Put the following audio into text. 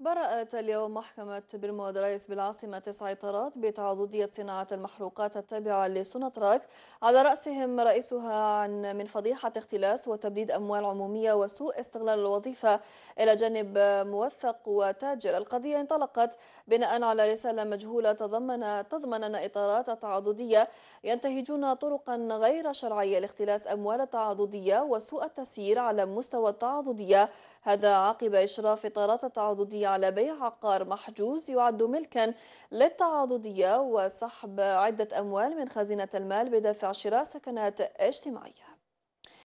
برأت اليوم محكمة برمود رئيس بالعاصمة تسع إطارات بتعاضدية صناعة المحروقات التابعة لسوناتراك على رأسهم رئيسها عن من فضيحة اختلاس وتبديد أموال عمومية وسوء استغلال الوظيفة إلى جانب موثق وتاجر القضية انطلقت بناء على رسالة مجهولة تضمن تضمن أن إطارات التعاضدية ينتهجون طرقا غير شرعية لاختلاس أموال التعاضدية وسوء التسيير على مستوى التعاضدية هذا عقب إشراف إطارات التعاضدية على بيع عقار محجوز يعد ملكا للتعاضدية وسحب عدة أموال من خزينة المال بدافع شراء سكنات اجتماعية